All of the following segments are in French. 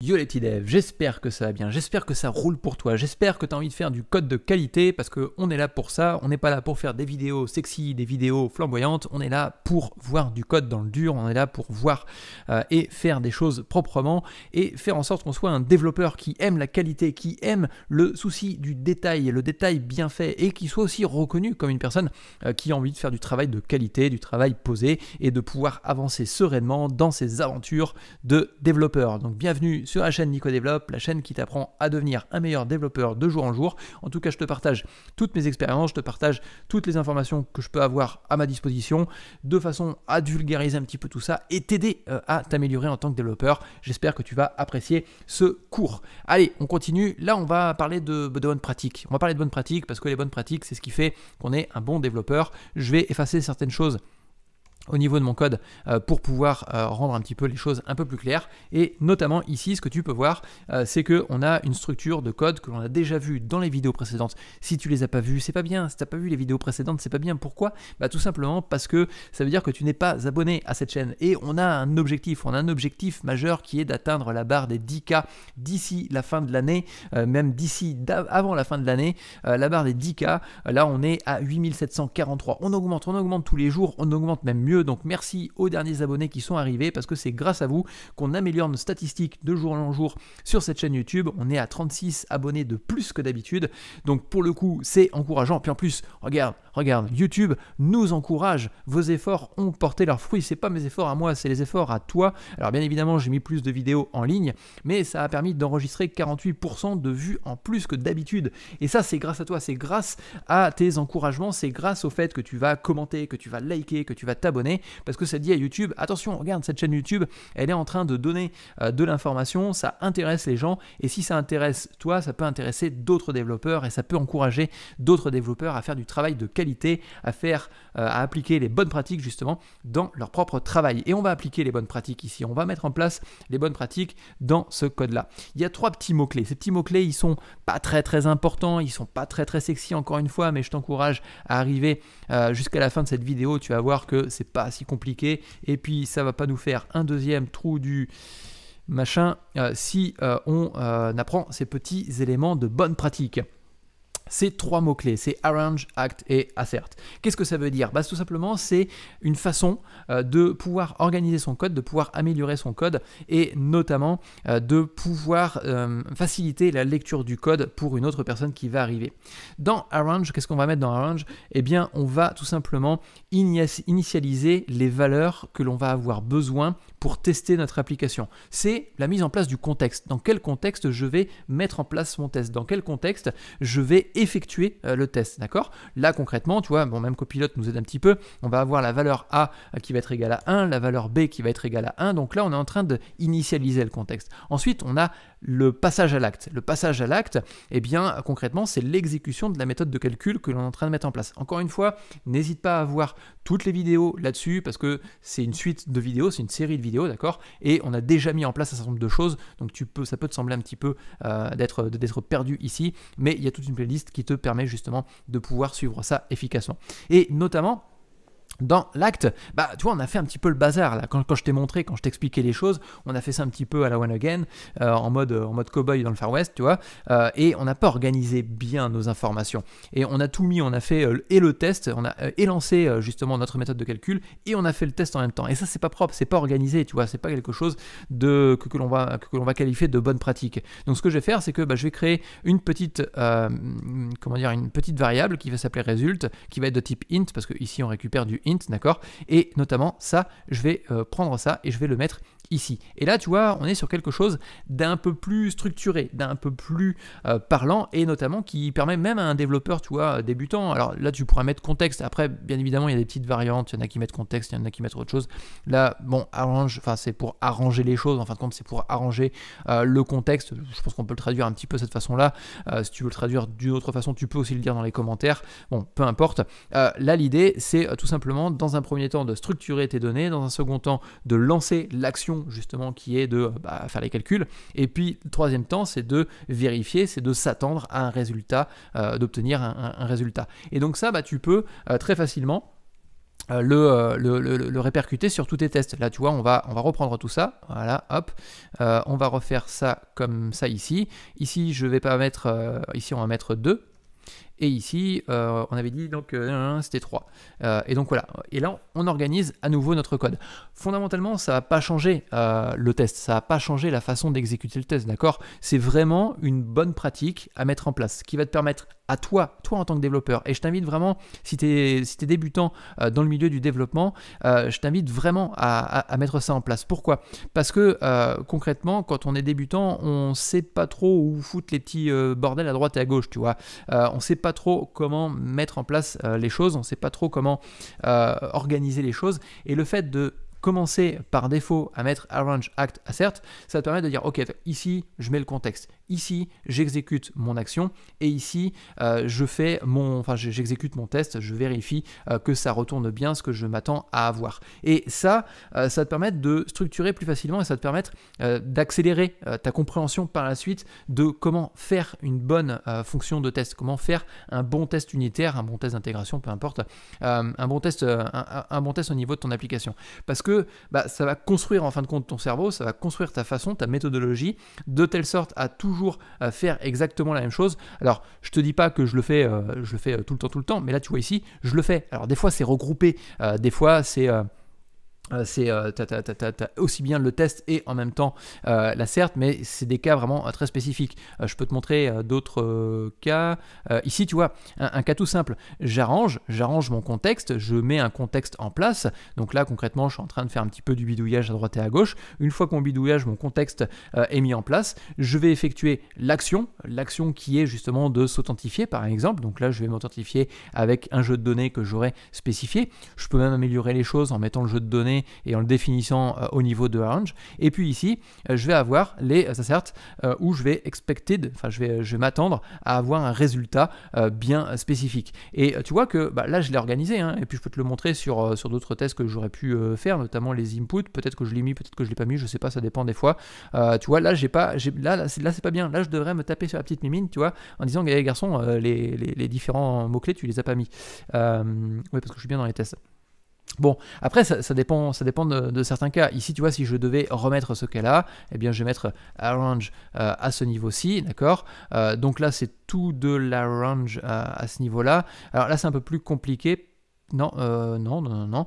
Yo les petits devs, j'espère que ça va bien, j'espère que ça roule pour toi, j'espère que tu as envie de faire du code de qualité parce qu'on est là pour ça, on n'est pas là pour faire des vidéos sexy, des vidéos flamboyantes, on est là pour voir du code dans le dur, on est là pour voir euh, et faire des choses proprement et faire en sorte qu'on soit un développeur qui aime la qualité, qui aime le souci du détail, le détail bien fait et qui soit aussi reconnu comme une personne euh, qui a envie de faire du travail de qualité, du travail posé et de pouvoir avancer sereinement dans ses aventures de développeur. Donc bienvenue sur la chaîne Nico la chaîne qui t'apprend à devenir un meilleur développeur de jour en jour. En tout cas, je te partage toutes mes expériences, je te partage toutes les informations que je peux avoir à ma disposition de façon à vulgariser un petit peu tout ça et t'aider euh, à t'améliorer en tant que développeur. J'espère que tu vas apprécier ce cours. Allez, on continue. Là, on va parler de bonnes pratiques. On va parler de bonnes pratiques parce que les bonnes pratiques, c'est ce qui fait qu'on est un bon développeur. Je vais effacer certaines choses au niveau de mon code euh, pour pouvoir euh, rendre un petit peu les choses un peu plus claires. Et notamment ici, ce que tu peux voir, euh, c'est que on a une structure de code que l'on a déjà vu dans les vidéos précédentes. Si tu les as pas vues, c'est pas bien. Si tu t'as pas vu les vidéos précédentes, c'est pas bien. Pourquoi Bah tout simplement parce que ça veut dire que tu n'es pas abonné à cette chaîne. Et on a un objectif, on a un objectif majeur qui est d'atteindre la barre des 10K d'ici la fin de l'année, même d'ici avant la fin de l'année, la barre des 10K. là, on est à 8743. On augmente, on augmente tous les jours, on augmente même mieux donc merci aux derniers abonnés qui sont arrivés parce que c'est grâce à vous qu'on améliore nos statistiques de jour en jour sur cette chaîne YouTube. On est à 36 abonnés de plus que d'habitude. Donc pour le coup, c'est encourageant. Puis en plus, regarde, Regarde, YouTube nous encourage, vos efforts ont porté leurs fruits, c'est pas mes efforts à moi, c'est les efforts à toi. Alors bien évidemment, j'ai mis plus de vidéos en ligne, mais ça a permis d'enregistrer 48% de vues en plus que d'habitude. Et ça, c'est grâce à toi, c'est grâce à tes encouragements, c'est grâce au fait que tu vas commenter, que tu vas liker, que tu vas t'abonner, parce que ça dit à YouTube, attention, regarde, cette chaîne YouTube, elle est en train de donner euh, de l'information, ça intéresse les gens, et si ça intéresse toi, ça peut intéresser d'autres développeurs, et ça peut encourager d'autres développeurs à faire du travail de qualité à faire, euh, à appliquer les bonnes pratiques justement dans leur propre travail. Et on va appliquer les bonnes pratiques ici. On va mettre en place les bonnes pratiques dans ce code-là. Il y a trois petits mots-clés. Ces petits mots-clés, ils sont pas très très importants, ils sont pas très très sexy encore une fois, mais je t'encourage à arriver euh, jusqu'à la fin de cette vidéo. Tu vas voir que c'est pas si compliqué. Et puis ça va pas nous faire un deuxième trou du machin euh, si on apprend ces petits éléments de bonne pratique ces trois mots-clés, c'est arrange, act et assert. Qu'est-ce que ça veut dire bah, Tout simplement, c'est une façon euh, de pouvoir organiser son code, de pouvoir améliorer son code et notamment euh, de pouvoir euh, faciliter la lecture du code pour une autre personne qui va arriver. Dans arrange, qu'est-ce qu'on va mettre dans arrange Eh bien, on va tout simplement initialiser les valeurs que l'on va avoir besoin pour tester notre application. C'est la mise en place du contexte. Dans quel contexte je vais mettre en place mon test Dans quel contexte je vais effectuer euh, le test, d'accord Là, concrètement, tu vois, bon, même copilote nous aide un petit peu, on va avoir la valeur A euh, qui va être égale à 1, la valeur B qui va être égale à 1, donc là, on est en train d'initialiser le contexte. Ensuite, on a le passage à l'acte. Le passage à l'acte, eh bien, concrètement, c'est l'exécution de la méthode de calcul que l'on est en train de mettre en place. Encore une fois, n'hésite pas à voir toutes les vidéos là-dessus, parce que c'est une suite de vidéos, c'est une série de vidéos, d'accord Et on a déjà mis en place un certain nombre de choses, donc tu peux, ça peut te sembler un petit peu euh, d'être perdu ici, mais il y a toute une playlist qui te permet justement de pouvoir suivre ça efficacement. Et notamment, dans l'acte, bah, tu vois, on a fait un petit peu le bazar là. Quand, je t'ai montré, quand je t'expliquais les choses, on a fait ça un petit peu à la One Again, euh, en mode en mode cowboy dans le Far West, tu vois. Euh, et on n'a pas organisé bien nos informations. Et on a tout mis, on a fait euh, et le test, on a élancé justement notre méthode de calcul et on a fait le test en même temps. Et ça, c'est pas propre, c'est pas organisé, tu vois. C'est pas quelque chose de que, l'on va que, l'on va qualifier de bonne pratique. Donc ce que je vais faire, c'est que bah, je vais créer une petite comment dire une petite variable qui va s'appeler result, qui va être de type int parce que ici on récupère du int, d'accord Et notamment ça, je vais euh, prendre ça et je vais le mettre ici. Et là, tu vois, on est sur quelque chose d'un peu plus structuré, d'un peu plus euh, parlant, et notamment qui permet même à un développeur, tu vois, débutant, alors là, tu pourras mettre contexte, après, bien évidemment, il y a des petites variantes, il y en a qui mettent contexte, il y en a qui mettent autre chose. Là, bon, arrange, enfin, c'est pour arranger les choses, en fin de compte, c'est pour arranger euh, le contexte, je pense qu'on peut le traduire un petit peu de cette façon-là, euh, si tu veux le traduire d'une autre façon, tu peux aussi le dire dans les commentaires, bon, peu importe. là, l'idée, c'est tout simplement, dans un premier temps, de structurer tes données, dans un second temps, de lancer l'action justement qui est de bah, faire les calculs. Et puis le troisième temps, c'est de vérifier, c'est de s'attendre à un résultat, euh, d'obtenir un, résultat. Et donc ça, bah, tu peux euh, très facilement... Euh, le, le, répercuter sur tous tes tests. Là, tu vois, on va, on va reprendre tout ça. Voilà, hop. on va refaire ça comme ça ici. Ici, je vais pas mettre... ici, on va mettre 2. Et ici, euh, on avait dit donc euh, c'était 3. Euh, et donc voilà. Et là, on organise à nouveau notre code. Fondamentalement, ça n'a pas changé le test, ça n'a pas changé la façon d'exécuter le test, d'accord C'est vraiment une bonne pratique à mettre en place qui va te permettre à toi, toi en tant que développeur. Et je t'invite vraiment, si tu es, si es, débutant dans le milieu du développement, je t'invite vraiment à, à, mettre ça en place. Pourquoi Parce que concrètement, quand on est débutant, on sait pas trop où foutre les petits bordels à droite et à gauche, tu vois. on sait pas trop comment mettre en place euh, les choses, on ne sait pas trop comment euh, organiser les choses. Et le fait de commencer par défaut à mettre arrange act assert, ça te permet de dire ok ici je mets le contexte, ici j'exécute mon action et ici euh, je fais mon, enfin j'exécute mon test, je vérifie euh, que ça retourne bien ce que je m'attends à avoir. Et ça, euh, ça te permet de structurer plus facilement et ça te permet d'accélérer ta compréhension par la suite de comment faire une bonne fonction de test, comment faire un bon test unitaire, un bon test d'intégration, peu importe, un bon test, au niveau de ton application. Parce que bah, ça va construire en fin de compte ton cerveau, ça va construire ta façon, ta méthodologie, de telle sorte à toujours euh, faire exactement la même chose. Alors, je te dis pas que je le fais, euh, je le fais euh, tout le temps, tout le temps, mais là, tu vois ici, je le fais. Alors, des fois, c'est regroupé, des fois, c'est euh, c'est euh, aussi bien le test et en même temps euh, la certe, mais c'est des cas vraiment très spécifiques. je peux te montrer d'autres cas. ici, tu vois, un, cas tout simple. J'arrange, j'arrange mon contexte, je mets un contexte en place. Donc là, concrètement, je suis en train de faire un petit peu du bidouillage à droite et à gauche. Une fois qu'on mon bidouillage, mon contexte est mis en place, je vais effectuer l'action, l'action qui est justement de s'authentifier, par exemple. Donc là, je vais m'authentifier avec un jeu de données que j'aurais spécifié. Je peux même améliorer les choses en mettant le jeu de données et en le définissant euh, au niveau de range. Et puis ici, euh, je vais avoir les certes euh, où je vais expected, enfin je vais, je m'attendre à avoir un résultat bien spécifique. Et tu vois que bah, là, je l'ai organisé, hein, et puis je peux te le montrer sur, sur d'autres tests que j'aurais pu faire, notamment les inputs. Peut-être que je l'ai mis, peut-être que je ne l'ai pas mis, je sais pas, ça dépend des fois. tu vois, là, j'ai pas, là, là c'est pas bien. Là, je devrais me taper sur la petite mimine, tu vois, en disant, eh, les les, différents mots-clés, tu les as pas mis. oui, parce que je suis bien dans les tests. Bon, après, ça, dépend, ça dépend de, certains cas. Ici, tu vois, si je devais remettre ce cas-là, eh bien, je vais mettre arrange euh, à ce niveau-ci, d'accord euh, Donc là, c'est tout de l'arrange euh, à ce niveau-là. Alors là, c'est un peu plus compliqué. Non, non, non, non, non.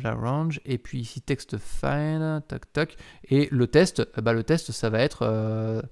l'arrange, et puis ici, texte fine, tac, tac. Et le test, bah, le test, ça va être,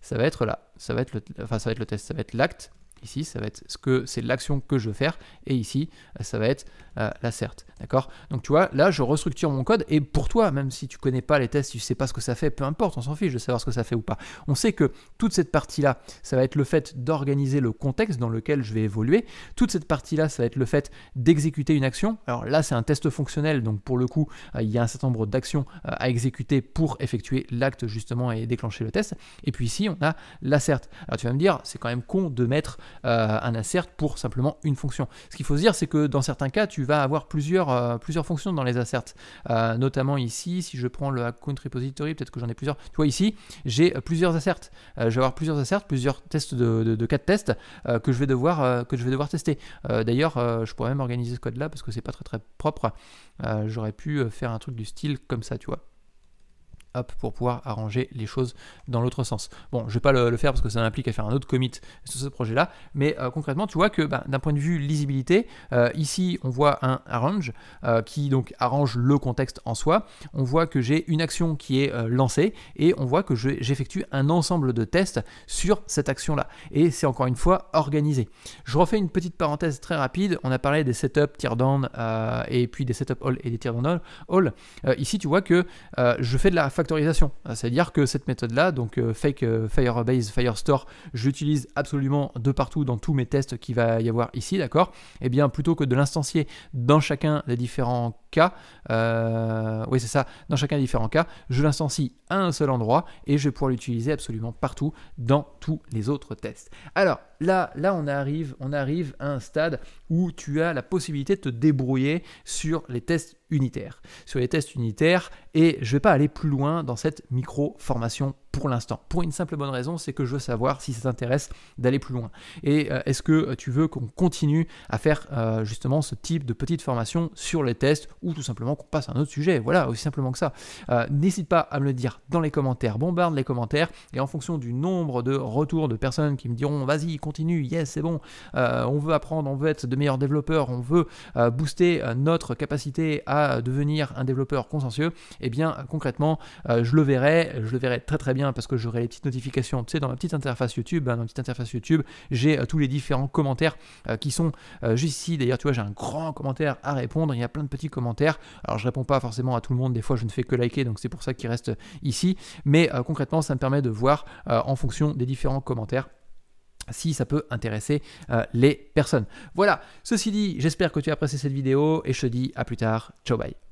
ça va être là. Ça va être le, enfin, ça va être le test, ça va être l'acte. Ici, ça va être ce que c'est l'action que je veux faire, et ici, euh, ça va être euh, la cert. D'accord Donc tu vois, là, je restructure mon code, et pour toi, même si tu connais pas les tests, tu sais pas ce que ça fait, peu importe, on s'en fiche de savoir ce que ça fait ou pas. On sait que toute cette partie-là, ça va être le fait d'organiser le contexte dans lequel je vais évoluer. Toute cette partie-là, ça va être le fait d'exécuter une action. Alors là, c'est un test fonctionnel, donc pour le coup, euh, il y a un certain nombre d'actions à exécuter pour effectuer l'acte justement et déclencher le test. Et puis ici, on a la certe. Alors tu vas me dire, c'est quand même con de mettre euh, un assert pour simplement une fonction. Ce qu'il faut se dire, c'est que dans certains cas, tu vas avoir plusieurs, euh, plusieurs fonctions dans les asserts. Euh, notamment ici, si je prends le account repository, peut-être que j'en ai plusieurs. Tu vois ici, j'ai plusieurs asserts. je vais avoir plusieurs asserts, plusieurs tests de, cas de test que, je vais devoir, que je vais devoir tester. D'ailleurs, je pourrais même organiser ce code-là parce que c'est pas très très propre. J'aurais pu faire un truc du style comme ça, tu vois pour pouvoir arranger les choses dans l'autre sens. Bon, je ne vais pas le, faire parce que ça implique à faire un autre commit sur ce projet-là, mais euh, concrètement, tu vois que bah, d'un point de vue lisibilité, euh, ici, on voit un arrange euh, qui donc arrange le contexte en soi. On voit que j'ai une action qui est lancée et on voit que j'effectue un ensemble de tests sur cette action-là. Et c'est encore une fois organisé. Je refais une petite parenthèse très rapide. On a parlé des setup, setups down, et puis des setup all et des teardown down all. ici, tu vois que je fais de la facture euh, c'est-à-dire que cette méthode-là, donc euh, Fake euh, Firebase Firestore, je l'utilise absolument de partout dans tous mes tests qu'il va y avoir ici, d'accord Et eh bien, plutôt que de l'instancier dans chacun des différents cas, oui c'est ça, dans chacun des différents cas, je l'instancie à un seul endroit et je vais pouvoir l'utiliser absolument partout dans tous les autres tests. Alors, là, là on, arrive, on arrive à un stade où tu as la possibilité de te débrouiller sur les tests unitaires. Sur les tests unitaires, et je ne vais pas aller plus loin dans cette micro-formation pour l'instant. Pour une simple bonne raison, c'est que je veux savoir si ça t'intéresse d'aller plus loin. Et euh, est-ce que euh, tu veux qu'on continue à faire euh, justement ce type de petite formation sur les tests ou tout simplement qu'on passe à un autre sujet Voilà, aussi simplement que ça. N'hésite pas à me le dire dans les commentaires, bombarde les commentaires et en fonction du nombre de retours de personnes qui me diront vas-y, continue, yes, c'est bon, on veut apprendre, on veut être de meilleurs développeurs, on veut booster notre capacité à devenir un développeur consensueux, et eh bien concrètement, je le verrai, je le verrai très très bien parce que j'aurai les petites notifications. Tu sais, dans ma petite interface YouTube, hein, dans ma petite interface YouTube, j'ai euh, tous les différents commentaires euh, qui sont euh, juste ici. D'ailleurs, tu vois, j'ai un grand commentaire à répondre. Il y a plein de petits commentaires. Alors, je réponds pas forcément à tout le monde. Des fois, je ne fais que liker, donc c'est pour ça qu'il reste ici. Mais concrètement, ça me permet de voir en fonction des différents commentaires si ça peut intéresser les personnes. Voilà, ceci dit, j'espère que tu as apprécié cette vidéo et je te dis à plus tard. Ciao bye.